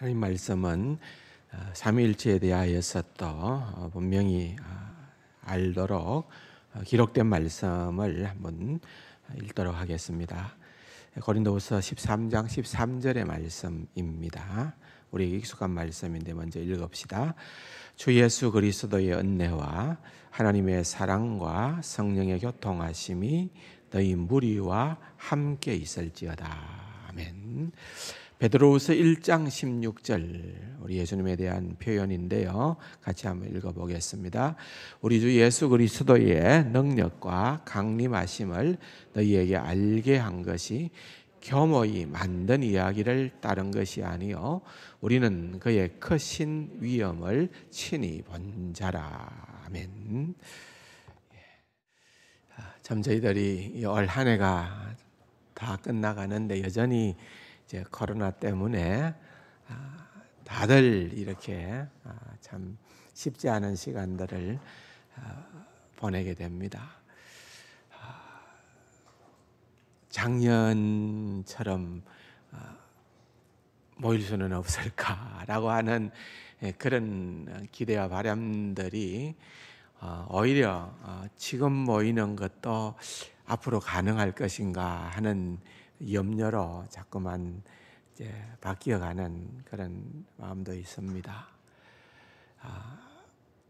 하나님 말씀은 어, 삼위일체에 대하여서도 어, 분명히 어, 알도록 기록된 말씀을 한번 읽도록 하겠습니다. 고린도후서 13장 13절의 말씀입니다. 우리 익숙한 말씀인데 먼저 읽읍시다. 주 예수 그리스도의 은혜와 하나님의 사랑과 성령의 교통하심이 너희 무리와 함께 있을지어다. 아멘. 베드로우스 1장 16절 우리 예수님에 대한 표현인데요. 같이 한번 읽어 보겠습니다. 우리 주 예수 그리스도의 능력과 강림하심을 너희에게 알게 한 것이 겸허히 만든 이야기를 따른 것이 아니요 우리는 그의 크신 위엄을 친히 본 자라. 아멘. 예. 아, 참 저희들이 올한 해가 다 끝나가는데 여전히 이제 코로나 때문에 아, 다들 이렇게 아, 참 쉽지 않은 시간들을 아, 보내게 됩니다. 작년처럼 모일 수는 없을까라고 하는 예, 그런 기대와 바람들이 어, 오히려 어, 지금 모이는 것도 앞으로 가능할 것인가 하는 염려로 자꾸만 이제 바뀌어가는 그런 마음도 있습니다. 아,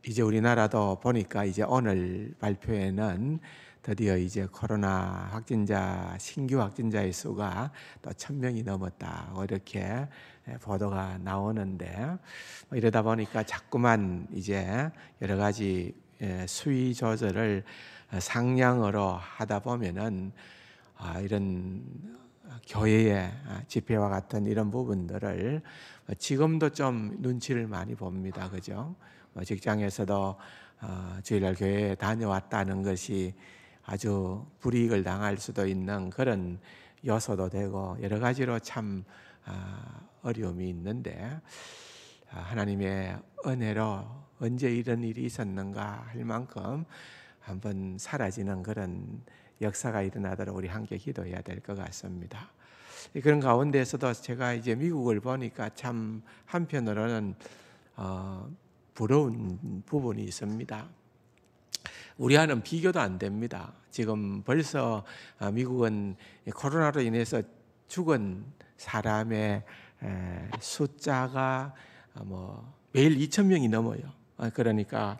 이제 우리나라도 보니까 이제 오늘 발표에는 드디어 이제 코로나 확진자 신규 확진자의 수가 또1 명이 넘었다 뭐 이렇게 예, 보도가 나오는데 뭐 이러다 보니까 자꾸만 이제 여러 가지 예, 수위 조절을 어, 상향으로 하다 보면은 아, 이런 아, 교회의 아, 집회와 같은 이런 부분들을 지금도 좀 눈치를 많이 봅니다. 그죠? 뭐 직장에서도 어, 주일날 교회에 다녀왔다는 것이 아주 불이익을 당할 수도 있는 그런 요소도 되고 여러 가지로 참 아, 어려움이 있는데 하나님의 은혜로 언제 이런 일이 있었는가 할 만큼 한번 사라지는 그런 역사가 일어나도록 우리 함께 기도해야 될 것 같습니다. 그런 가운데서도 제가 이제 미국을 보니까 참 한편으로는 어, 부러운 부분이 있습니다. 우리와는 비교도 안 됩니다. 지금 벌써 어, 미국은 코로나로 인해서 죽은 사람의 숫자가 어, 뭐 매일 2천 명이 넘어요. 아, 그러니까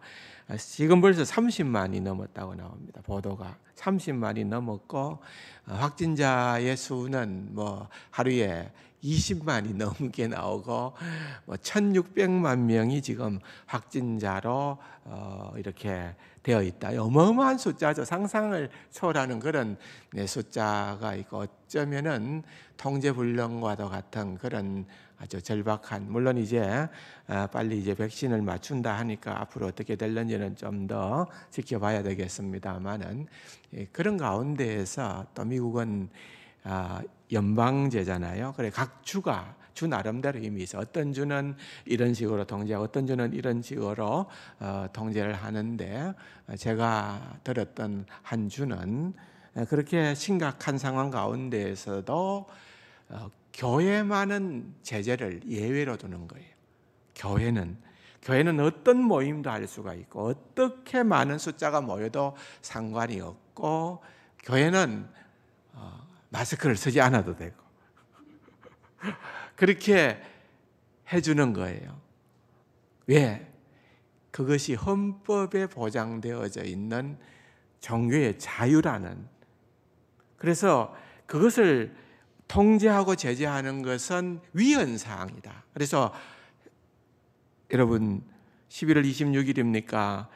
아, 지금 벌써 30만이 넘었다고 나옵니다. 보도가 30만이 넘었고 아, 확진자의 수는 뭐 하루에 20만이 넘게 나오고 뭐 1,600만 명이 지금 확진자로 어 이렇게 되어 있다. 어마어마한 숫자죠. 상상을 초월하는 그런 네 숫자가 있고 어쩌면은 통제 불능과도 같은 그런 아주 절박한 물론 이제 아, 빨리 이제 백신을 맞춘다 하니까 앞으로 어떻게 될는지는 좀 더 지켜봐야 되겠습니다만은 예, 그런 가운데에서 또 미국은 아, 연방제잖아요. 그래 각 주가 주 나름대로 의미 있어. 어떤 주는 이런 식으로 통제하고 어떤 주는 이런 식으로 어, 통제를 하는데 아, 제가 들었던 한 주는 그렇게 심각한 상황 가운데에서도 어, 교회만은 제재를 예외로 두는 거예요. 교회는 교회는 어떤 모임도 할 수가 있고 어떻게 많은 숫자가 모여도 상관이 없고 교회는 어, 마스크를 쓰지 않아도 되고 그렇게 해주는 거예요. 왜? 그것이 헌법에 보장되어져 있는 종교의 자유라는 그래서 그것을 통제하고 제재하는 것은 위헌사항이다. 그래서 여러분 11월 26일입니까?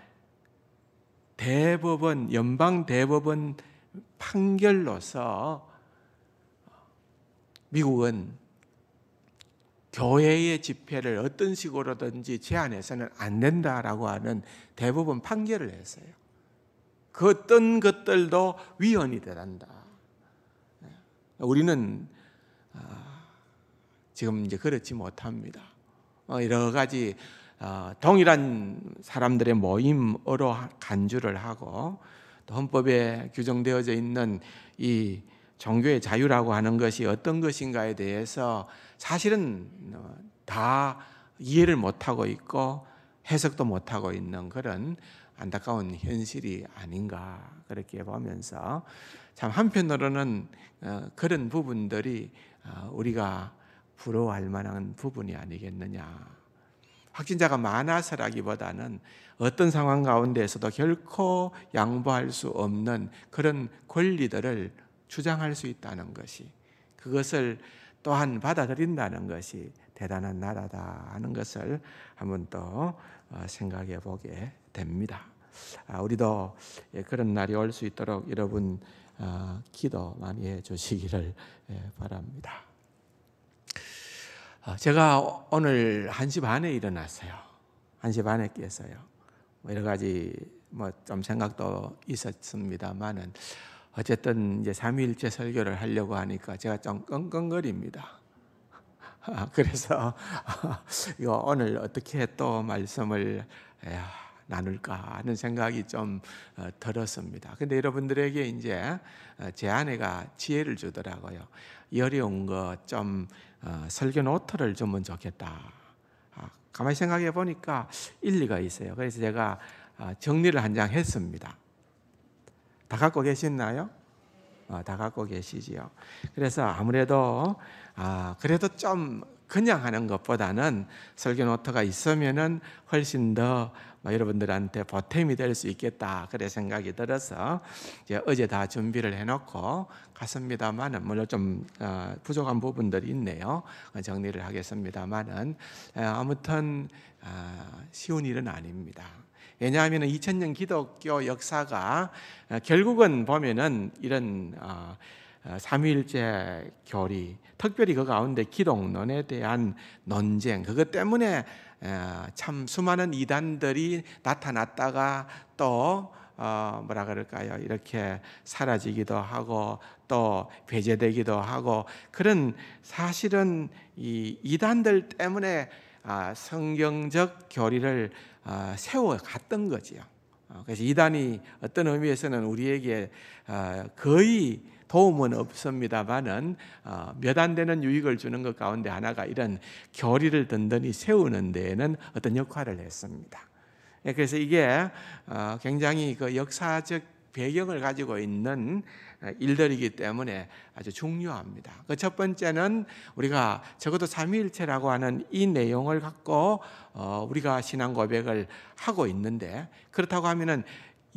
대법원, 연방대법원 판결로서 미국은 교회의 집회를 어떤 식으로든지 제한해서는 안 된다라고 하는 대법원 판결을 했어요. 그 어떤 것들도 위헌이 되란다. 네. 우리는 아, 지금 이제 그렇지 못합니다. 어, 여러 가지 어, 동일한 사람들의 모임으로 간주를 하고 헌법에 규정되어져 있는 이 종교의 자유라고 하는 것이 어떤 것인가에 대해서 사실은 어, 다 이해를 못하고 있고 해석도 못하고 있는 그런 안타까운 현실이 아닌가 그렇게 보면서 참 한편으로는 어, 그런 부분들이 어, 우리가 부러워할 만한 부분이 아니겠느냐. 확진자가 많아서라기보다는 어떤 상황 가운데에서도 결코 양보할 수 없는 그런 권리들을 주장할 수 있다는 것이 그것을 또한 받아들인다는 것이 대단한 나라다 하는 것을 한번 또 어, 생각해 보게 됩니다. 아, 우리도 예, 그런 날이 올 수 있도록 여러분 아, 기도 많이 해 주시기를 예, 바랍니다. 아, 제가 오늘 1시 반에 일어났어요. 1시 반에 깼어요. 뭐 여러 가지 뭐 좀 생각도 있었습니다만은 어쨌든 이제 3일째 설교를 하려고 하니까 제가 좀 끙끙거립니다. 그래서 이거 오늘 어떻게 또 말씀을 나눌까 하는 생각이 좀 어, 들었습니다. 근데 여러분들에게 이제 어, 제 아내가 지혜를 주더라고요. 열려운거좀 어, 설교 노트를 주면 좋겠다. 아, 가만히 생각해 보니까 일리가 있어요. 그래서 제가 정리를 한 장 했습니다. 다 갖고 계시나요? 다 갖고 계시지요. 그래서 아무래도 아, 그래도 좀 그냥 하는 것보다는 설교 노트가 있으면은 훨씬 더 여러분들한테 보탬이 될 수 있겠다 그래 생각이 들어서 이제 어제 다 준비를 해놓고 갔습니다만은 물론 좀 어, 부족한 부분들이 있네요 어, 정리를 하겠습니다만은 어, 아무튼 쉬운 일은 아닙니다. 왜냐하면 2000년 기독교 역사가 결국은 보면은 이런 삼위일체 교리 특별히 그 가운데 기독론에 대한 논쟁 그것 때문에 참 수많은 이단들이 나타났다가 또 어, 뭐라 그럴까요? 이렇게 사라지기도 하고 또 배제되기도 하고 그런 사실은 이 이단들 때문에 아, 성경적 교리를 아, 세워갔던 거지요. 어, 그래서 이단이 어떤 의미에서는 우리에게 아, 거의 도움은 없습니다만은 어, 몇안 되는 유익을 주는 것 가운데 하나가 이런 교리를 든든히 세우는 데에는 어떤 역할을 했습니다. 예, 그래서 이게 어, 굉장히 그 역사적 배경을 가지고 있는 어, 일들이기 때문에 아주 중요합니다. 그 첫 번째는 우리가 적어도 삼위일체라고 하는 이 내용을 갖고 우리가 신앙 고백을 하고 있는데 그렇다고 하면은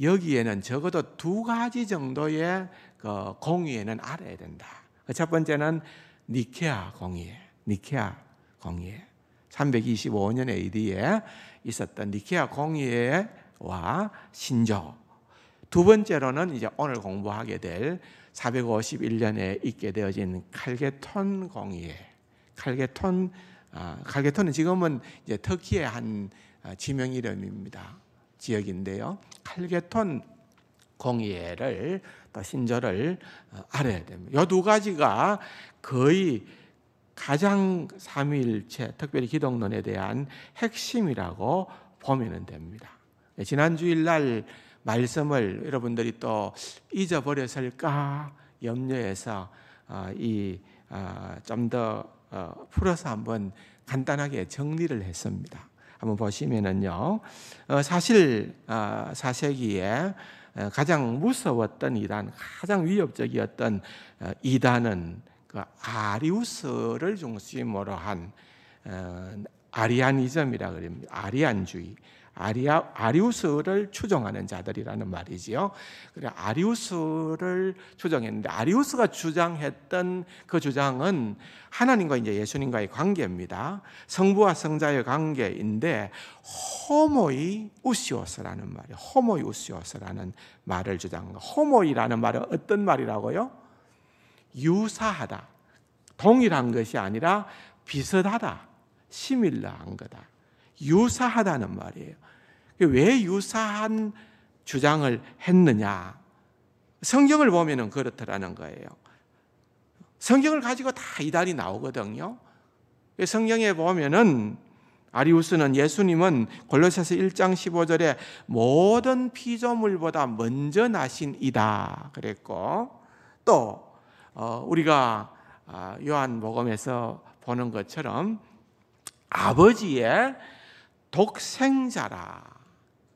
여기에는 적어도 두 가지 정도의 그 공의에는 알아야 된다. 그 첫 번째는 니케아 공의회, 니케아 공의회. 325년 AD에 있었던 니케아 공의회와 신조. 두 번째로는 이제 오늘 공부하게 될 451년에 있게 되어진 칼게톤 공의회. 칼게톤 아, 칼게톤은 지금은 이제 터키의 한 아, 지명 이름입니다. 지역인데요. 칼게톤 공의회를 신절을 어, 알아야 됩니다. 이두 가지가 거의 가장 삼위일체, 특별히 기독론에 대한 핵심이라고 보면 됩니다. 지난 주일날 말씀을 여러분들이 또 잊어버렸을까 염려해서 어, 이좀 어, 더 풀어서 한번 간단하게 정리를 했습니다. 한번 보시면은요, 사실 4세기에 어, 가장 무서웠던 이단, 가장 위협적이었던 어, 이단은 그 아리우스를 중심으로 한아리안이즘이라 어, 그럽니다. 아리안주의. 아리아, 아리우스를 추종하는 자들이라는 말이지요. 그래 아리우스를 추종했는데 아리우스가 주장했던 그 주장은 하나님과 이제 예수님과의 관계입니다. 성부와 성자의 관계인데 호모이 우시오스라는 말이 호모이 우시오스라는 말을 주장한 거. 호모이라는 말은 어떤 말이라고요? 유사하다. 동일한 것이 아니라 비슷하다. 시밀러한 거다. 유사하다는 말이에요. 왜 유사한 주장을 했느냐? 성경을 보면은 그렇더라는 거예요. 성경을 가지고 다 이단이 나오거든요. 그 성경에 보면은 아리우스는 예수님은 골로새서 1장 15절에 모든 피조물보다 먼저 나신 이다 그랬고 또 어, 우리가 아, 요한복음에서 보는 것처럼 아버지의 독생자라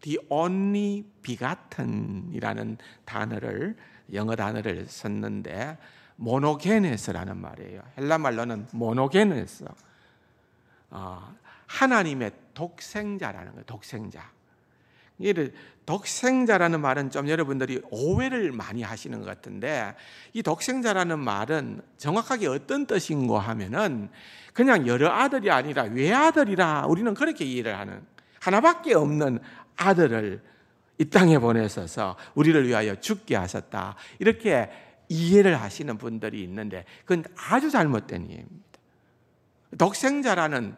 the only begatten이라는 단어를 영어 단어를 썼는데 모노게네스라는 말이에요. 헬라 말로는 모노게네스. 어, 하나님의 독생자라는 거 독생자. 이를 독생자라는 말은 좀 여러분들이 오해를 많이 하시는 것 같은데 이 독생자라는 말은 정확하게 어떤 뜻인고 하면은 그냥 여러 아들이 아니라 외아들이라 우리는 그렇게 이해를 하는 하나밖에 없는 아들을 이 땅에 보내셔서 우리를 위하여 죽게 하셨다 이렇게 이해를 하시는 분들이 있는데 그건 아주 잘못된 이해입니다. 독생자라는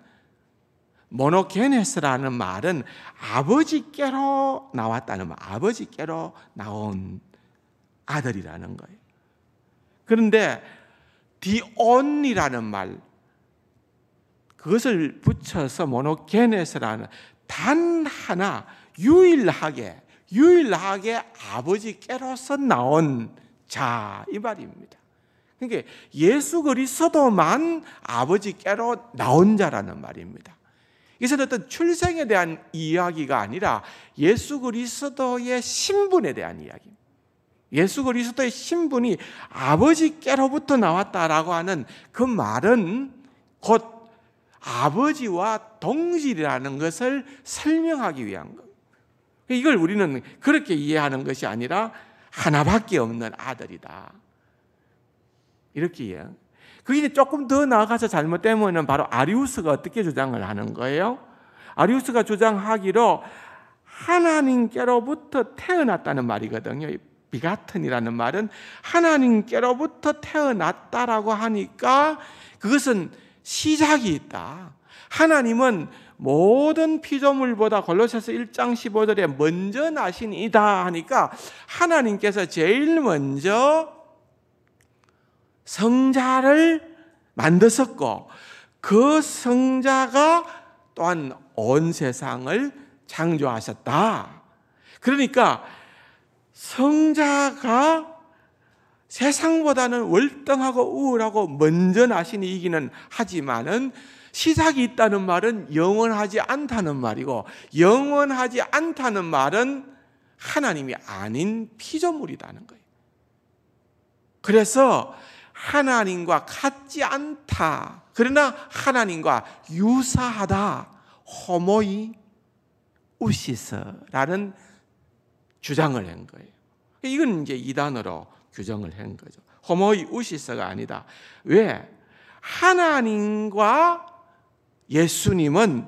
모노케네스라는 말은 아버지께로 나왔다는 말, 아버지께로 나온 아들이라는 거예요. 그런데 디온이라는 말, 그것을 붙여서 모노게네스라는 단 하나 유일하게 유일하게 아버지께로서 나온 자 이 말입니다. 그러니까 예수 그리스도만 아버지께로 나온 자라는 말입니다. 이것은 어떤 출생에 대한 이야기가 아니라 예수 그리스도의 신분에 대한 이야기입니다. 예수 그리스도의 신분이 아버지께로부터 나왔다라고 하는 그 말은 곧 아버지와 동질이라는 것을 설명하기 위한 것. 이걸 우리는 그렇게 이해하는 것이 아니라 하나밖에 없는 아들이다. 이렇게 이해합니다. 그게 조금 더 나아가서 잘못되면 바로 아리우스가 어떻게 주장을 하는 거예요? 아리우스가 주장하기로 하나님께로부터 태어났다는 말이거든요. 비같은이라는 말은 하나님께로부터 태어났다라고 하니까 그것은 시작이 있다. 하나님은 모든 피조물보다 골로새서 1장 15절에 먼저 나신 이다 하니까 하나님께서 제일 먼저 성자를 만드셨고 그 성자가 또한 온 세상을 창조하셨다. 그러니까 성자가 세상보다는 월등하고 우월하고 먼저 나신 이기는 하지만은 시작이 있다는 말은 영원하지 않다는 말이고 영원하지 않다는 말은 하나님이 아닌 피조물이라는 거예요. 그래서 하나님과 같지 않다. 그러나 하나님과 유사하다. 호모이 우시스라는 주장을 한 거예요. 이건 이제 이단으로 규정을 한 거죠. 호모이 우시스가 아니다. 왜? 하나님과 예수님은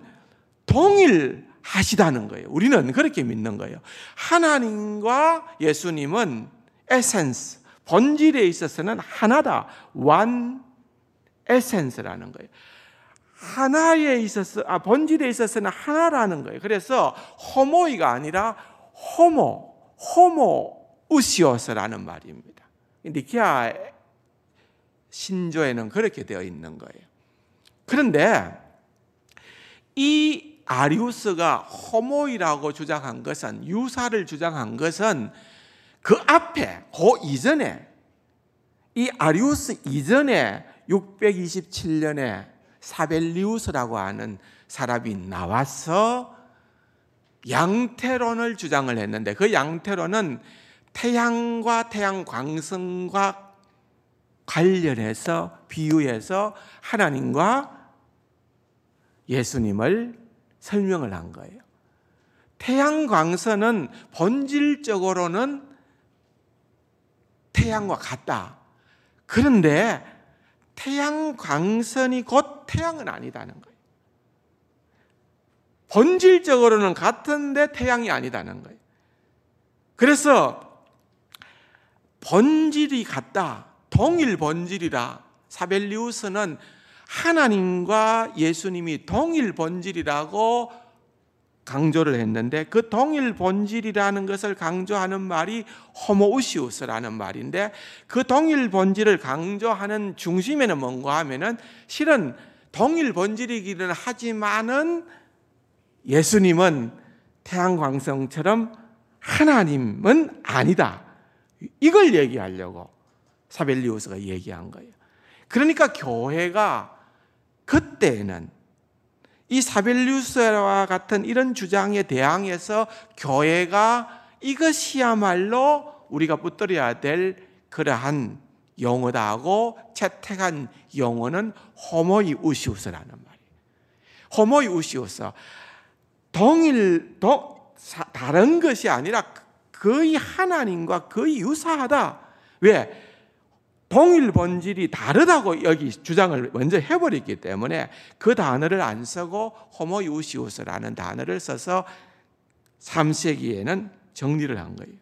동일하시다는 거예요. 우리는 그렇게 믿는 거예요. 하나님과 예수님은 에센스, 본질에 있어서는 하나다. one essence라는 거예요. 하나에 있어서 아 본질에 있어서는 하나라는 거예요. 그래서 호모이가 아니라 호모 호모 우시오스라는 말입니다. 니키아 신조에는 그렇게 되어 있는 거예요. 그런데 이 아리우스가 호모이라고 주장한 것은 유사를 주장한 것은 그 앞에, 그 이전에, 이 아리우스 이전에 627년에 사벨리우스라고 하는 사람이 나와서 양태론을 주장을 했는데 그 양태론은 태양과 태양 광선과 관련해서 비유해서 하나님과 예수님을 설명을 한 거예요. 태양 광선은 본질적으로는 태양과 같다. 그런데 태양 광선이 곧 태양은 아니다는 거예요. 본질적으로는 같은데 태양이 아니다는 거예요. 그래서 본질이 같다. 동일 본질이라 사벨리우스는 하나님과 예수님이 동일 본질이라고 강조를 했는데 그 동일 본질이라는 것을 강조하는 말이 호모우시우스라는 말인데 그 동일 본질을 강조하는 중심에는 뭔가 하면은 실은 동일 본질이기는 하지만은 예수님은 태양광성처럼 하나님은 아니다. 이걸 얘기하려고 사벨리우스가 얘기한 거예요. 그러니까 교회가 그때는 이사벨리스와 같은 이런 주장에 대항해서 교회가 이것이야말로 우리가 붙들어야 될 그러한 영어다 하고 채택한 영어는 호모이우시우스라는 말이에요. 호모이우시우스. 동일, 동, 다른 것이 아니라 그, 거의 하나님과 거의 유사하다. 왜? 동일 본질이 다르다고 여기 주장을 먼저 해버렸기 때문에 그 단어를 안 쓰고 호모 유시우스라는 단어를 써서 3세기에는 정리를 한 거예요.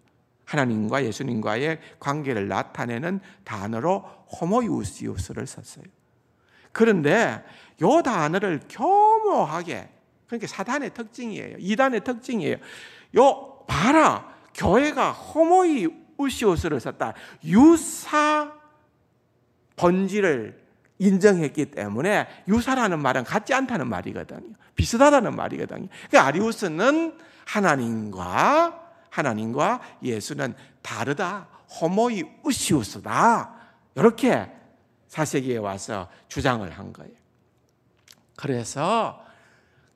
하나님과 예수님과의 관계를 나타내는 단어로 호모 유시우스를 썼어요. 그런데 요 단어를 교묘하게 그러니까 사단의 특징이에요. 이단의 특징이에요. 요 봐라 교회가 호모이 우시우스를 썼다. 유사 본질을 인정했기 때문에 유사라는 말은 같지 않다는 말이거든요. 비슷하다는 말이거든요. 그 아리우스는 하나님과 하나님과 예수는 다르다. 호모이 우시우스다. 이렇게 사세기에 와서 주장을 한 거예요. 그래서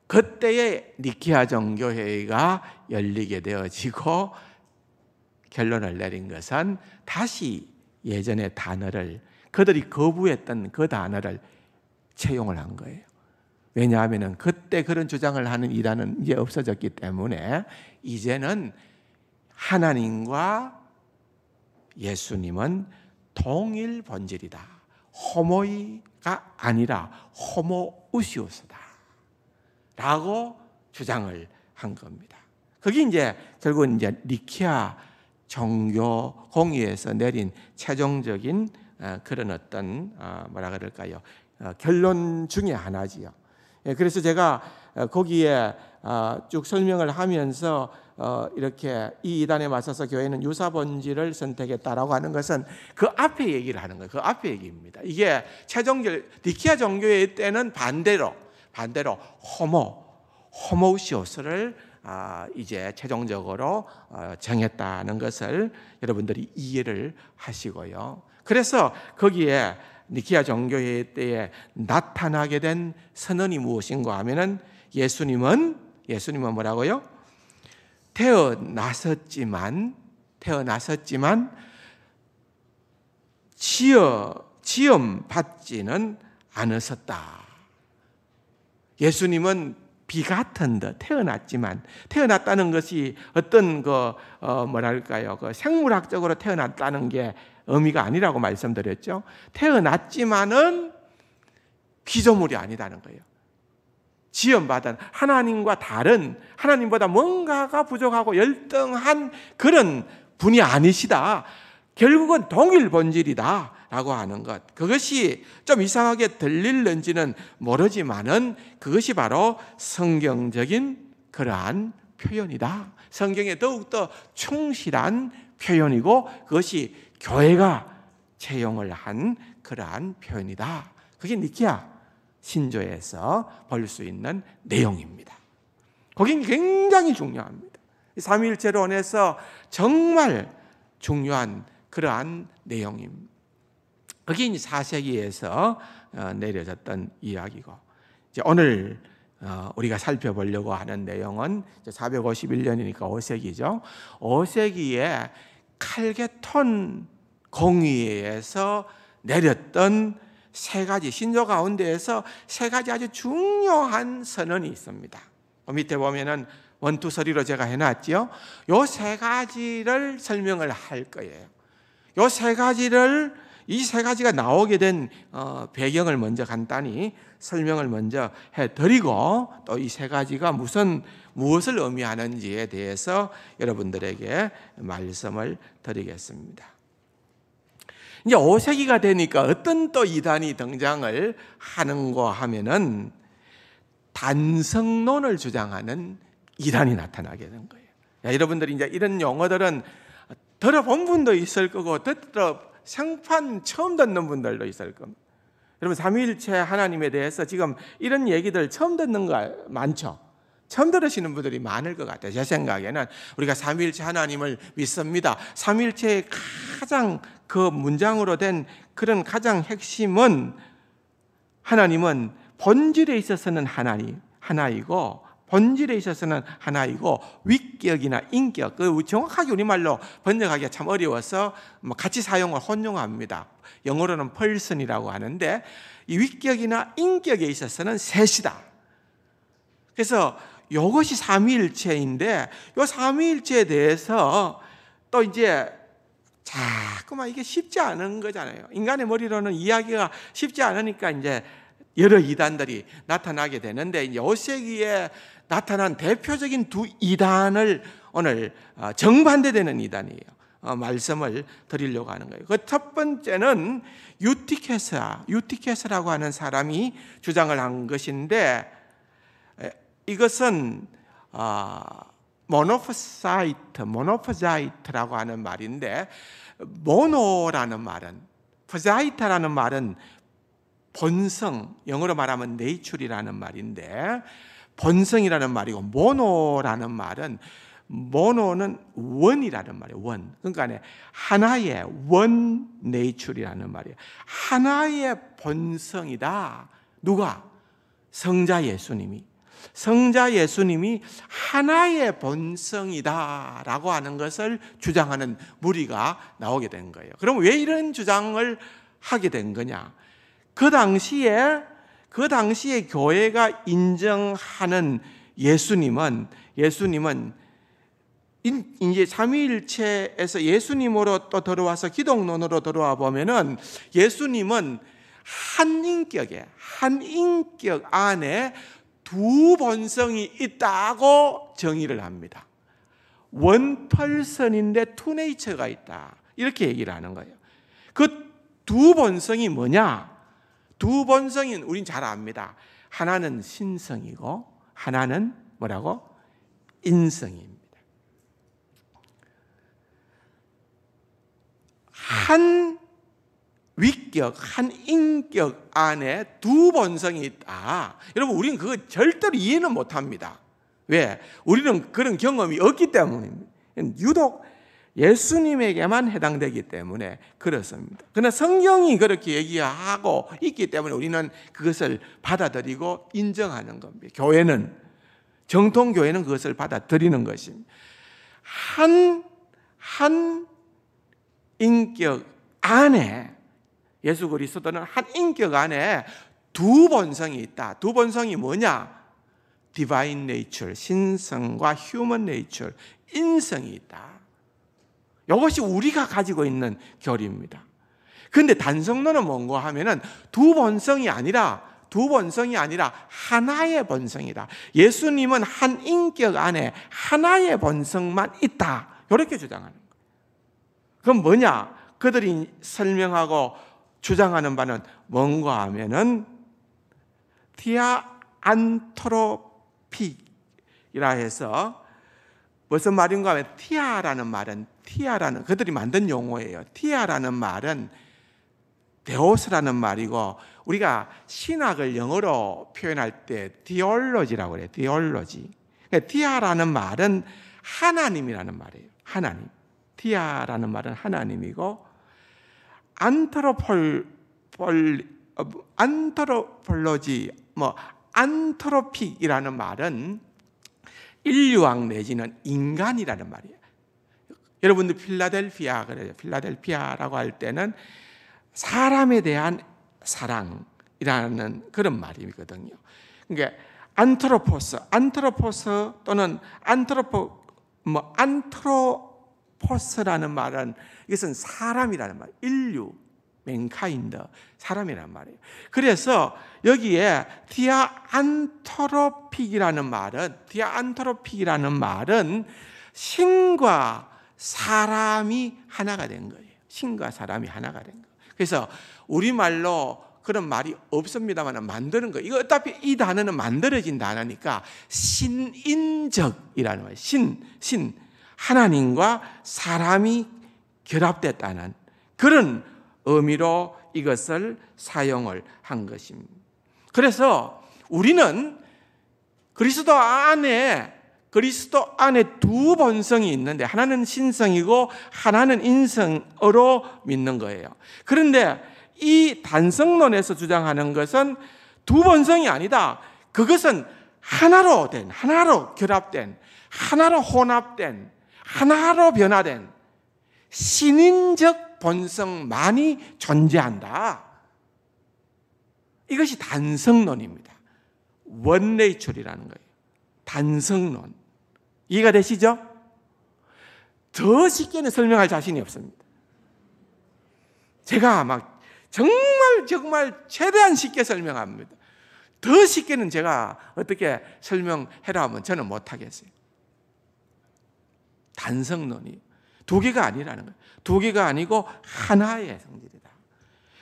그때의 니키아 정교회의가 열리게 되어지고 결론을 내린 것은 다시 예전의 단어를 그들이 거부했던 그 단어를 채용을 한 거예요. 왜냐하면 그때 그런 주장을 하는 이단은 이제 없어졌기 때문에 이제는 하나님과 예수님은 동일 본질이다. 호모이가 아니라 호모우시우스다. 라고 주장을 한 겁니다. 그게 이제 결국 이제 니키아 종교 공의에서 내린 최종적인 어, 그런 어떤 뭐라 그럴까요? 어, 결론 중에 하나지요. 예, 그래서 제가 어, 거기에 쭉 설명을 하면서 이렇게 이 이단에 맞서서 교회는 유사본질을 선택했다라고 하는 것은 그 앞에 얘기를 하는 거예요. 그 앞에 얘기입니다. 이게 최종 결 디키아 종교의 때는 반대로 반대로 호모 호모시오스를 아, 이제 최종적으로 정했다는 것을 여러분들이 이해를 하시고요. 그래서 거기에 니키아 정교회 때에 나타나게 된 선언이 무엇인가 하면은 예수님은 예수님은 뭐라고요? 태어났었지만 태어났었지만 지어 지음 받지는 않으셨다. 예수님은 비 같은 듯 태어났지만 태어났다는 것이 어떤 그 어, 뭐랄까요 그 생물학적으로 태어났다는 게 의미가 아니라고 말씀드렸죠. 태어났지만은 피조물이 아니다는 거예요. 지연받은 하나님과 다른 하나님보다 뭔가가 부족하고 열등한 그런 분이 아니시다. 결국은 동일 본질이다. 라고 하는 것. 그것이 좀 이상하게 들릴는지는 모르지만은 그것이 바로 성경적인 그러한 표현이다. 성경에 더욱더 충실한 표현이고 그것이 교회가 채용을 한 그러한 표현이다. 그게 니키아 신조에서 볼 수 있는 내용입니다. 거긴 굉장히 중요합니다. 삼일체론에서 정말 중요한 그러한 내용입니다. 그게 4세기에서 어, 내려졌던 이야기고 이제 오늘 어, 우리가 살펴보려고 하는 내용은 451년이니까 5세기죠. 5세기에 칼게톤 공의에서 내렸던 세 가지 신조 가운데에서 세 가지 아주 중요한 선언이 있습니다. 그 밑에 보면은 원투서리로 제가 해놨지요. 요 세 가지를 설명을 할 거예요. 요 세 가지를 이세 가지가 나오게 된 어, 배경을 먼저 간단히 설명을 먼저 해드리고 또 이 세 가지가 무슨 무엇을 의미하는지에 대해서 여러분들에게 말씀을 드리겠습니다. 이제 5세기가 되니까 어떤 또 이단이 등장을 하는가 하면은 단성론을 주장하는 이단이 나타나게 된 거예요. 야, 여러분들이 이제 이런 용어들은 들어본 분도 있을 거고 듣, 들어 생판 처음 듣는 분들도 있을 겁니다. 여러분 삼위일체 하나님에 대해서 지금 이런 얘기들 처음 듣는 거 많죠. 처음 들으시는 분들이 많을 것 같아요. 제 생각에는 우리가 삼위일체 하나님을 믿습니다. 삼위일체의 가장 그 문장으로 된 그런 가장 핵심은 하나님은 본질에 있어서는 하나님 하나이고 본질에 있어서는 하나이고 위격이나 인격 그 정확하게 우리말로 번역하기가 참 어려워서 뭐 같이 사용을 혼용합니다. 영어로는 person이라고 하는데 이 위격이나 인격에 있어서는 셋이다. 그래서 이것이 삼위일체인데 이 삼위일체에 대해서 또 이제 자꾸만 이게 쉽지 않은 거잖아요. 인간의 머리로는 이야기가 쉽지 않으니까 이제 여러 이단들이 나타나게 되는데 여세기에 나타난 대표적인 두 이단을 오늘 어, 정반대되는 이단이에요. 어, 말씀을 드리려고 하는 거예요. 그첫 번째는 유티케스 유티케스라고 하는 사람이 주장을 한 것인데 이것은 어, 모노프사이트, 모노프자이트라고 하는 말인데 모노라는 말은 프자이타라는 말은 본성, 영어로 말하면 네이츄리라는 말인데 본성이라는 말이고 모노라는 말은 모노는 원이라는 말이에요. 원. 그러니까 하나의 원 네이처리라는 말이에요. 하나의 본성이다. 누가? 성자 예수님이. 성자 예수님이 하나의 본성이다라고 하는 것을 주장하는 무리가 나오게 된 거예요. 그럼 왜 이런 주장을 하게 된 거냐? 그 당시에 그 당시에 교회가 인정하는 예수님은 예수님은 이제 삼위일체에서 예수님으로 또 들어와서 기독론으로 들어와 보면은 예수님은 한 인격에 한 인격 안에 두 본성이 있다고 정의를 합니다. 원펄선인데 투네이처가 있다. 이렇게 얘기를 하는 거예요. 그 두 본성이 뭐냐? 두 본성인 우린 잘 압니다. 하나는 신성이고 하나는 뭐라고? 인성입니다. 한 위격, 한 인격 안에 두 본성이 있다. 여러분, 우리 그거 절대로 이해는 못 합니다. 왜? 우리는 그런 경험이 없기 때문입니다. 유독 예수님에게만 해당되기 때문에 그렇습니다. 그러나 성경이 그렇게 얘기하고 있기 때문에 우리는 그것을 받아들이고 인정하는 겁니다. 교회는, 정통교회는 그것을 받아들이는 것입니다. 한, 한 인격 안에 예수 그리스도는 한 인격 안에 두 본성이 있다. 두 본성이 뭐냐? 디바인 네이처, 신성과 휴먼 네이처, 인성이 있다. 이것이 우리가 가지고 있는 결의입니다. 근데 단성론은 뭔가 하면은 두 본성이 아니라 두 본성이 아니라 하나의 본성이다. 예수님은 한 인격 안에 하나의 본성만 있다. 이렇게 주장하는 거예요. 그럼 뭐냐? 그들이 설명하고 주장하는 바는 뭔가 하면은 티아 안토로픽이라 해서 무슨 말인가 하면 티아라는 말은 티아라는 그들이 만든 용어예요. 티아라는 말은 데오스라는 말이고 우리가 신학을 영어로 표현할 때 디올로지라고 그래요. 디올로지. 그러니까 티아라는 말은 하나님이라는 말이에요. 하나님. 티아라는 말은 하나님이고 안트로폴 폴 어, 안트로폴로지 뭐 안트로픽이라는 말은 인류학 내지는 인간이라는 말이에요. 여러분들 필라델피아 그래요. 필라델피아라고 할 때는 사람에 대한 사랑이라는 그런 말이거든요. 그러니까 안트로포스, 안트로포스 또는 안트로포 뭐 안트로포스라는 말은 이것은 사람이라는 말, 인류, 맨카인드, 사람이란 말이에요. 그래서 여기에 디아 안트로픽이라는 말은 디아 안트로픽이라는 말은 신과 사람이 하나가 된 거예요. 신과 사람이 하나가 된 거. 그래서 우리말로 그런 말이 없습니다만 만드는 거. 이거 어차피 이 단어는 만들어진 단어니까 신인적이라는 말이요 신, 신. 하나님과 사람이 결합됐다는 그런 의미로 이것을 사용을 한 것입니다. 그래서 우리는 그리스도 안에 그리스도 안에 두 본성이 있는데 하나는 신성이고 하나는 인성으로 믿는 거예요. 그런데 이 단성론에서 주장하는 것은 두 본성이 아니다. 그것은 하나로 된, 하나로 결합된, 하나로 혼합된, 하나로 변화된 신인적 본성만이 존재한다. 이것이 단성론입니다. 원레이출이라는 거예요. 단성론 이해가 되시죠? 더 쉽게는 설명할 자신이 없습니다. 제가 막 정말 정말 최대한 쉽게 설명합니다. 더 쉽게는 제가 어떻게 설명해라 하면 저는 못하겠어요. 단성론이 두 개가 아니라는 거예요. 두 개가 아니고 하나의 성질이에요.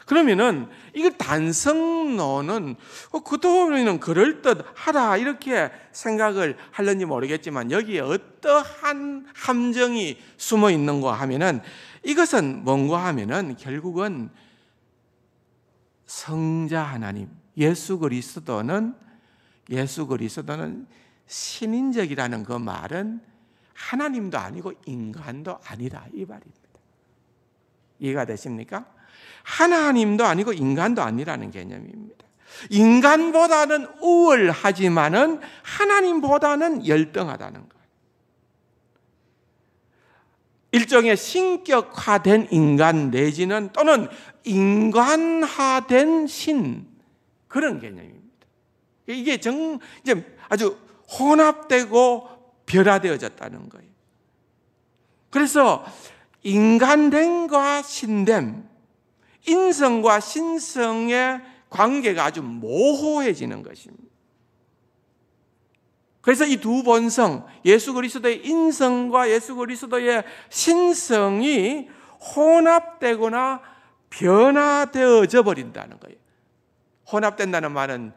그러면은 이걸 단성론은 어, 그토는 그럴듯 하다 이렇게 생각을 할는지 모르겠지만 여기에 어떠한 함정이 숨어 있는가 하면은 이것은 뭔가 하면은 결국은 성자 하나님 예수 그리스도는 예수 그리스도는 신인적이라는 그 말은 하나님도 아니고 인간도 아니다 이 말입니다. 이해가 되십니까? 하나님도 아니고 인간도 아니라는 개념입니다. 인간보다는 우월하지만은 하나님보다는 열등하다는 것. 일종의 신격화된 인간 내지는 또는 인간화된 신 그런 개념입니다. 이게 정 이제 아주 혼합되고 변화되어졌다는 거예요. 그래서 인간됨과 신됨 인성과 신성의 관계가 아주 모호해지는 것입니다. 그래서 이 두 본성, 예수 그리스도의 인성과 예수 그리스도의 신성이 혼합되거나 변화되어져 버린다는 거예요. 혼합된다는 말은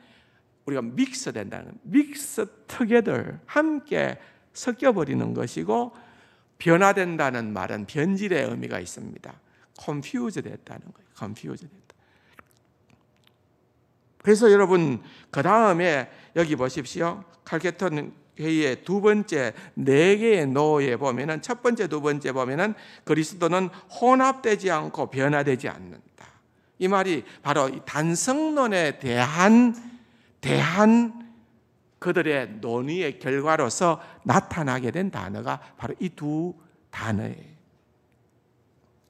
우리가 믹스 된다는 믹스 특이들 함께 섞여 버리는 것이고 변화된다는 말은 변질의 의미가 있습니다. 컴퓨즈 됐다는 거예요. 컴퓨즈 됐다. 그래서 여러분 그 다음에 여기 보십시오. 칼케턴 회의의 두 번째 네 개의 노에 보면은 첫 번째 두 번째 보면은 그리스도는 혼합되지 않고 변화되지 않는다. 이 말이 바로 단성론에 대한 대한 그들의 논의의 결과로서 나타나게 된 단어가 바로 이 두 단어예요.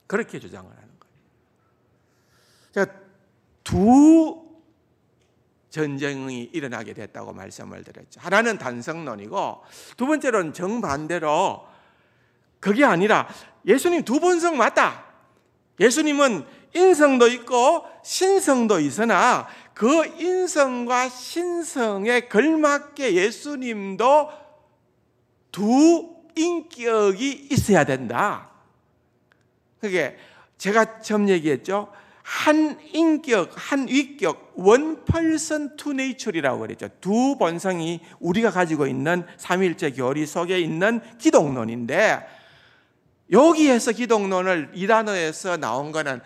그렇게 주장을 하는 거예요. 그러니까 두 전쟁이 일어나게 됐다고 말씀을 드렸죠. 하나는 단성론이고 두 번째로는 정반대로 그게 아니라 예수님 두 본성 맞다. 예수님은 인성도 있고 신성도 있으나 그 인성과 신성에 걸맞게 예수님도 두 인격이 있어야 된다. 그게 제가 처음 얘기했죠. 한 인격, 한 위격, 원 person t 라고 그랬죠. 두 본성이 우리가 가지고 있는 삼일째 교리 속에 있는 기독론인데 여기에서 기독론을 이 단어에서 나온 거는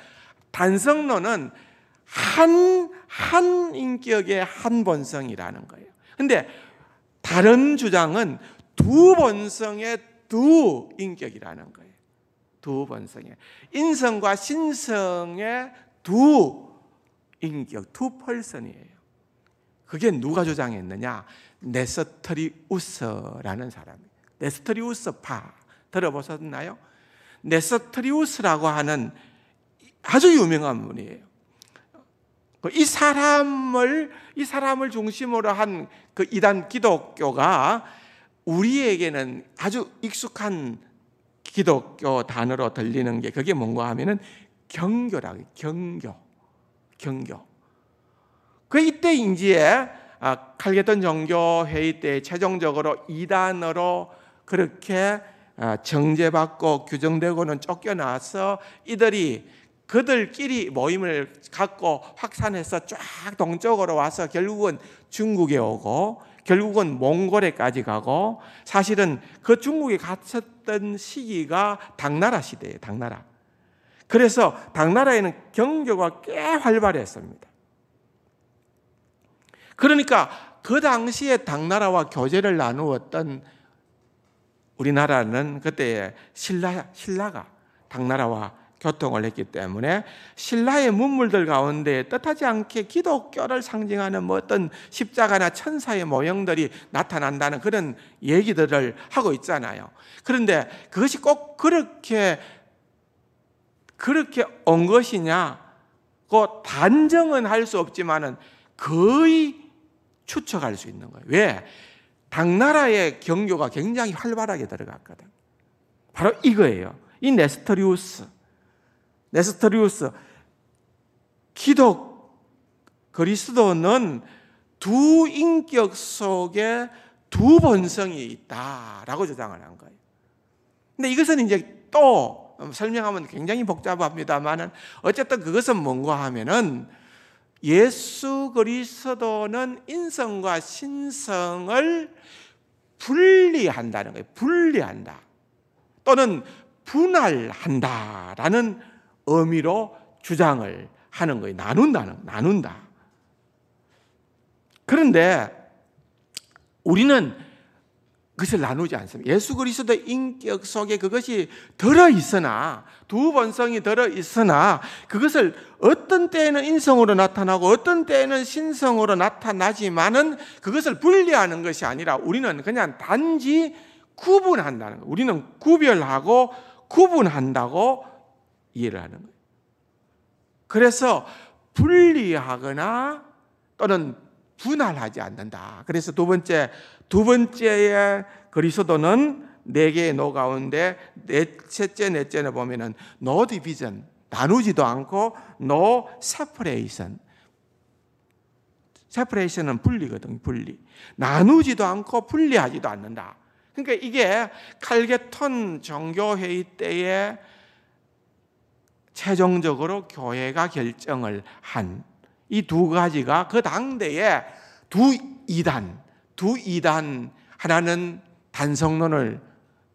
단성론은 한, 한 인격의 한 본성이라는 거예요. 근데 다른 주장은 두 본성의 두 인격이라는 거예요. 두번성에 인성과 신성의 두 인격, 두 펄선이에요. 그게 누가 조장했느냐? 네서트리우스라는 사람이. 네서트리우스파 들어보셨나요? 네서트리우스라고 하는 아주 유명한 분이에요. 그 이 사람을 이 사람을 중심으로 한 그 이단 기독교가 우리에게는 아주 익숙한 기독교 단어로 들리는 게 그게 뭔가 하면은 경교라 고 경교 경교 그 이때 인지 아, 칼게던 정교 회의 때 최종적으로 이단어로 그렇게 아, 정제받고 규정되고는 쫓겨나서 이들이 그들끼리 모임을 갖고 확산해서 쫙 동쪽으로 와서 결국은 중국에 오고 결국은 몽골에까지 가고 사실은 그 중국에 갇혔던 시기가 당나라 시대예요. 당나라. 그래서 당나라에는 경교가 꽤 활발했습니다. 그러니까 그 당시에 당나라와 교제를 나누었던 우리나라는 그때 신라 신라가 당나라와 교통을 했기 때문에 신라의 문물들 가운데 뜻하지 않게 기독교를 상징하는 뭐 어떤 십자가나 천사의 모형들이 나타난다는 그런 얘기들을 하고 있잖아요. 그런데 그것이 꼭 그렇게 그렇게 온 것이냐고 단정은 할 수 없지만은 거의 추측할 수 있는 거예요. 왜? 당나라의 경교가 굉장히 활발하게 들어갔거든. 바로 이거예요. 이 네스터리우스. 네스터리우스 기독 그리스도는 두 인격 속에 두 본성이 있다라고 주장을 한 거예요. 근데 이것은 이제 또 설명하면 굉장히 복잡합니다만은 어쨌든 그것은 뭔가 하면은 예수 그리스도는 인성과 신성을 분리한다는 거예요. 분리한다. 또는 분할한다라는 의미로 주장을 하는 거예요. 나눈다는, 나눈다. 그런데 우리는 그것을 나누지 않습니다. 예수 그리스도 인격 속에 그것이 들어 있으나 두 본성이 들어 있으나 그것을 어떤 때에는 인성으로 나타나고 어떤 때에는 신성으로 나타나지만은 그것을 분리하는 것이 아니라 우리는 그냥 단지 구분한다는 거. 우리는 구별하고 구분한다고 이해를 하는 거예요. 그래서 분리하거나 또는 분할하지 않는다. 그래서 두 번째, 두 번째의 그리스도는 네 개의 노 가운데 네, 셋째, 넷째는 보면은 no d i 나누지도 않고 no s e p a r a t i o 은 분리거든, 분리. 나누지도 않고 분리하지도 않는다. 그러니까 이게 칼게톤 정교회의 때에 최종적으로 교회가 결정을 한 이 두 가지가 그 당대에 두 이단, 두 이단 하나는 단성론을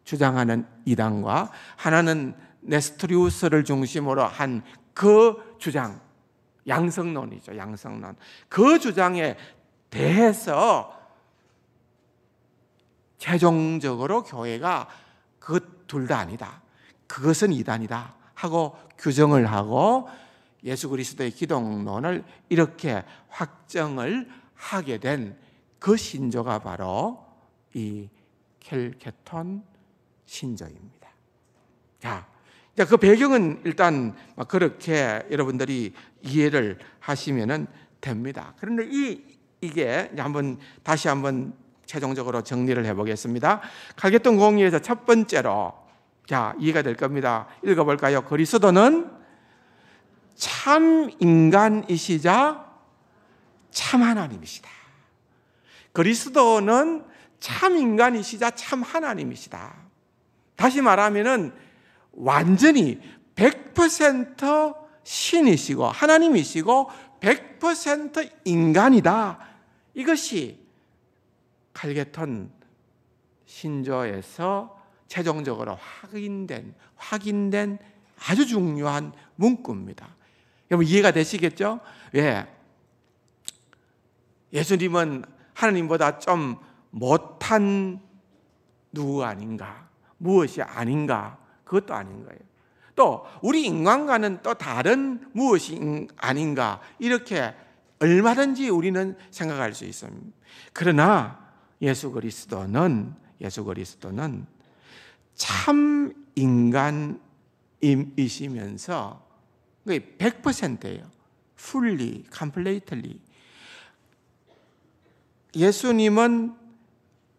주장하는 이단과 하나는 네스트리우스를 중심으로 한 그 주장, 양성론이죠. 양성론. 그 주장에 대해서 최종적으로 교회가 그 둘 다 아니다. 그것은 이단이다. 하고 규정을 하고 예수 그리스도의 기독론을 이렇게 확정을 하게 된 그 신조가 바로 이 켈케톤 신조입니다. 자, 이제 그 배경은 일단 그렇게 여러분들이 이해를 하시면 됩니다. 그런데 이 이게 한번 다시 한번 최종적으로 정리를 해보겠습니다. 칼게톤 공의에서 첫 번째로 자, 이해가 될 겁니다. 읽어볼까요? 그리스도는 참 인간이시자 참 하나님이시다. 그리스도는 참 인간이시자 참 하나님이시다. 다시 말하면 완전히 100% 신이시고 하나님이시고 100% 인간이다. 이것이 칼게톤 신조에서 최종적으로 확인된 확인된 아주 중요한 문구입니다. 여러분 이해가 되시겠죠? 예. 예수님은 하나님보다 좀 못한 누구 아닌가? 무엇이 아닌가? 그것도 아닌 거예요. 또 우리 인간과는 또 다른 무엇이 아닌가? 이렇게 얼마든지 우리는 생각할 수 있습니다. 그러나 예수 그리스도는 예수 그리스도는 참 인간이시면서 100%예요. fully, completely. 예수님은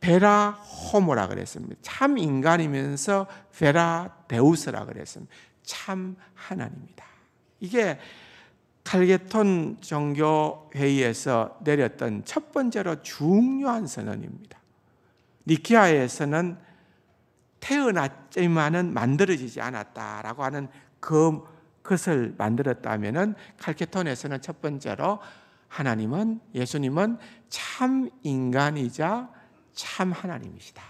베라 호모라 그랬습니다. 참 인간이면서 베라 데우스라 그랬습니다. 참 하나님이다. 이게 칼게톤 종교 회의에서 내렸던 첫 번째로 중요한 선언입니다. 니키아에서는 태어났지만은 만들어지지 않았다라고 하는 그 것을 만들었다면은 칼케톤에서는 첫 번째로 하나님은 예수님은 참 인간이자 참 하나님이시다.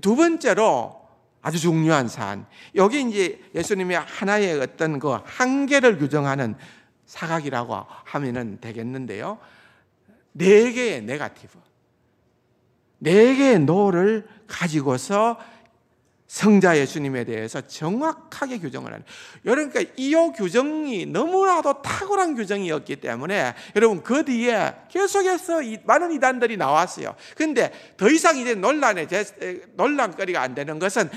두 번째로 아주 중요한 사안. 여기 이제 예수님의 하나의 어떤 그 한계를 규정하는 사각이라고 하면은 되겠는데요. 네 개의 네가티브. 내게 너를 가지고서 성자 예수님에 대해서 정확하게 규정을 하는. 그러니까 이요 규정이 너무나도 탁월한 규정이었기 때문에 여러분 그 뒤에 계속해서 많은 이단들이 나왔어요. 근데 더 이상 이제 논란에 논란거리가 안 되는 것은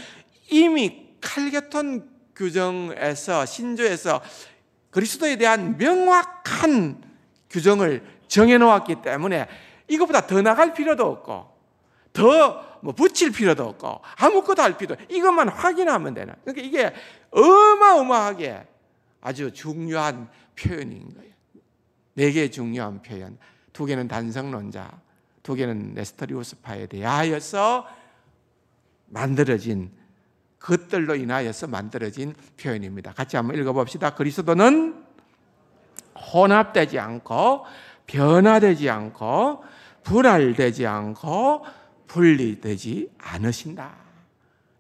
이미 칼게톤 규정에서 신조에서 그리스도에 대한 명확한 규정을 정해 놓았기 때문에 이것보다 더 나갈 필요도 없고 더뭐 붙일 필요도 없고 아무것도 할 필요도 이것만 확인하면 되나. 그러니까 이게 어마어마하게 아주 중요한 표현인 거예요. 네개 중요한 표현. 두 개는 단성론자, 두 개는 네스터리우스파에 대하여서 만들어진 것들로 인하여서 만들어진 표현입니다. 같이 한번 읽어봅시다. 그리스도는 혼합되지 않고 변화되지 않고 분할되지 않고 분리되지 않으신다.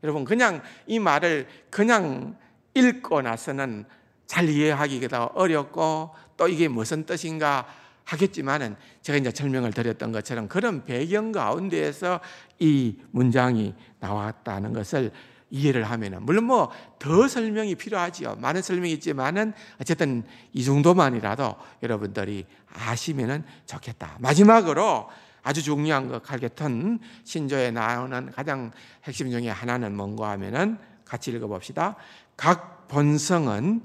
여러분, 그냥 이 말을 그냥 읽고 나서는 잘 이해하기가 어렵고 또 이게 무슨 뜻인가 하겠지만은 제가 이제 설명을 드렸던 것처럼 그런 배경 가운데에서 이 문장이 나왔다는 것을 이해를 하면은 물론 뭐 더 설명이 필요하지요. 많은 설명이 있지만은 어쨌든 이 정도만이라도 여러분들이 아시면은 좋겠다. 마지막으로 아주 중요한 것 갈겨탄 신조에 나오는 가장 핵심 중에 하나는 뭔가 하면은 같이 읽어봅시다. 각 본성은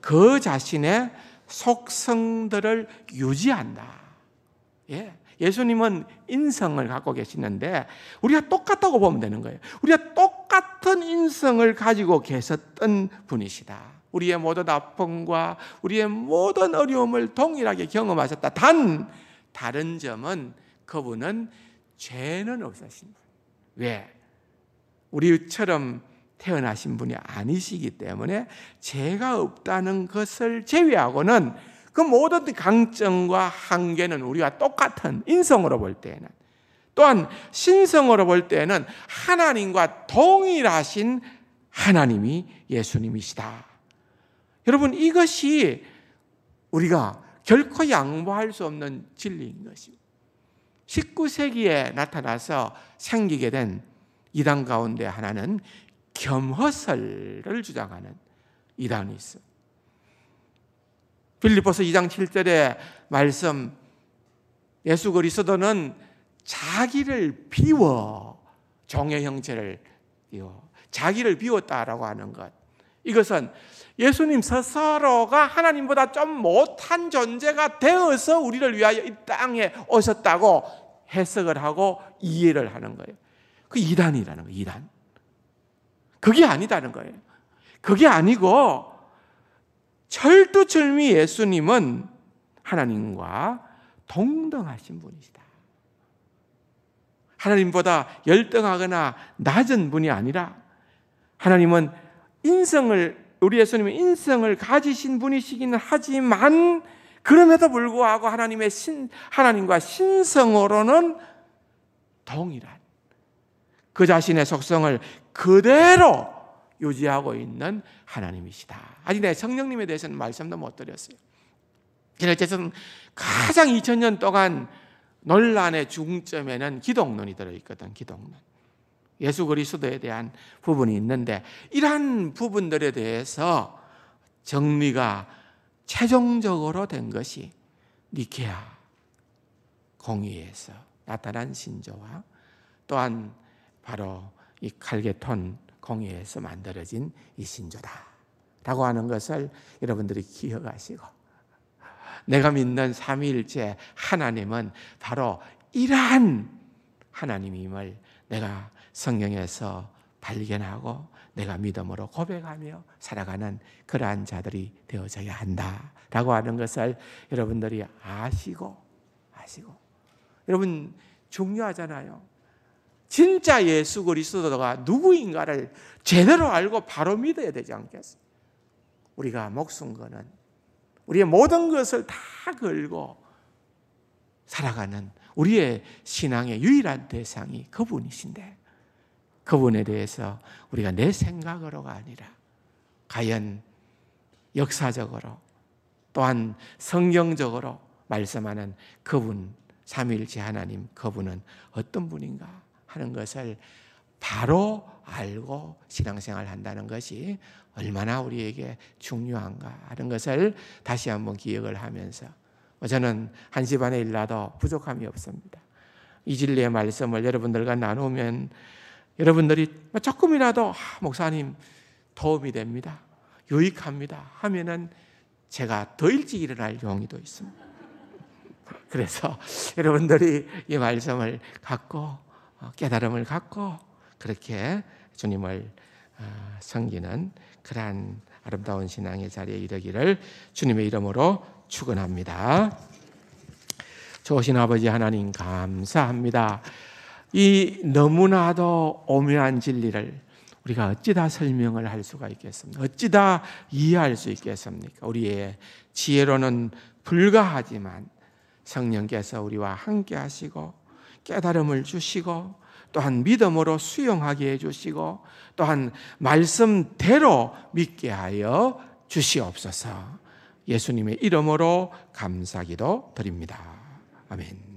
그 자신의 속성들을 유지한다. 예. 예수님은 인성을 갖고 계시는데 우리가 똑같다고 보면 되는 거예요. 우리가 똑같은 인성을 가지고 계셨던 분이시다. 우리의 모든 아픔과 우리의 모든 어려움을 동일하게 경험하셨다. 단 다른 점은 그분은 죄는 없으신 분. 왜? 우리처럼 태어나신 분이 아니시기 때문에 죄가 없다는 것을 제외하고는 그 모든 강점과 한계는 우리와 똑같은 인성으로 볼 때에는 또한 신성으로 볼 때에는 하나님과 동일하신 하나님이 예수님이시다. 여러분 이것이 우리가 결코 양보할 수 없는 진리인 것입니다. 19세기에 나타나서 생기게 된 이단 가운데 하나는 겸허설을 주장하는 이단이 있어. 빌립보서 2장 7절의 말씀 예수 그리스도는 자기를 비워 종의 형체를 비워 자기를 비웠다라고 하는 것 이것은 예수님 스스로가 하나님보다 좀 못한 존재가 되어서 우리를 위하여 이 땅에 오셨다고 해석을 하고 이해를 하는 거예요. 그 이단이라는 거예요. 이단. 그게 아니다는 거예요. 그게 아니고 철두철미 예수님은 하나님과 동등하신 분이시다. 하나님보다 열등하거나 낮은 분이 아니라 하나님은 인성을 우리 예수님은 인성을 가지신 분이시기는 하지만 그럼에도 불구하고 하나님의 신, 하나님과 신성으로는 동일한 그 자신의 속성을 그대로 유지하고 있는 하나님이시다. 아직 내 성령님에 대해서는 말씀도 못 드렸어요. 어쨌든 가장 2 0년 동안 논란의 중점에는 기독론이 들어있거든, 기독론. 예수 그리스도에 대한 부분이 있는데 이러한 부분들에 대해서 정리가 최종적으로 된 것이 니케아 공의에서 나타난 신조와 또한 바로 이 칼게톤 공의에서 만들어진 이 신조다라고 하는 것을 여러분들이 기억하시고 내가 믿는 삼위일체 하나님은 바로 이러한 하나님임을 내가 성경에서 발견하고 내가 믿음으로 고백하며 살아가는 그러한 자들이 되어져야 한다라고 하는 것을 여러분들이 아시고 아시고 여러분 중요하잖아요. 진짜 예수 그리스도가 누구인가를 제대로 알고 바로 믿어야 되지 않겠어요? 우리가 목숨 거는 우리의 모든 것을 다 걸고 살아가는 우리의 신앙의 유일한 대상이 그분이신데 그분에 대해서 우리가 내 생각으로가 아니라 과연 역사적으로 또한 성경적으로 말씀하는 그분 삼위일체 하나님 그분은 어떤 분인가 하는 것을 바로 알고 신앙생활 을 한다는 것이 얼마나 우리에게 중요한가 하는 것을 다시 한번 기억을 하면서 뭐 저는 한시반에 일라도 부족함이 없습니다. 이 진리의 말씀을 여러분들과 나누면 여러분들이 조금이라도 아, 목사님 도움이 됩니다. 유익합니다. 하면은 제가 더 일찍 일어날 용의도 있습니다. 그래서 여러분들이 이 말씀을 갖고 어, 깨달음을 갖고 그렇게 주님을 어, 섬기는 그러한 아름다운 신앙의 자리에 이르기를 주님의 이름으로 축원합니다. 좋으신 아버지 하나님 감사합니다. 이 너무나도 오묘한 진리를 우리가 어찌다 설명을 할 수가 있겠습니까? 어찌다 이해할 수 있겠습니까? 우리의 지혜로는 불가하지만 성령께서 우리와 함께 하시고 깨달음을 주시고 또한 믿음으로 수용하게 해주시고 또한 말씀대로 믿게 하여 주시옵소서 예수님의 이름으로 감사기도 드립니다. 아멘.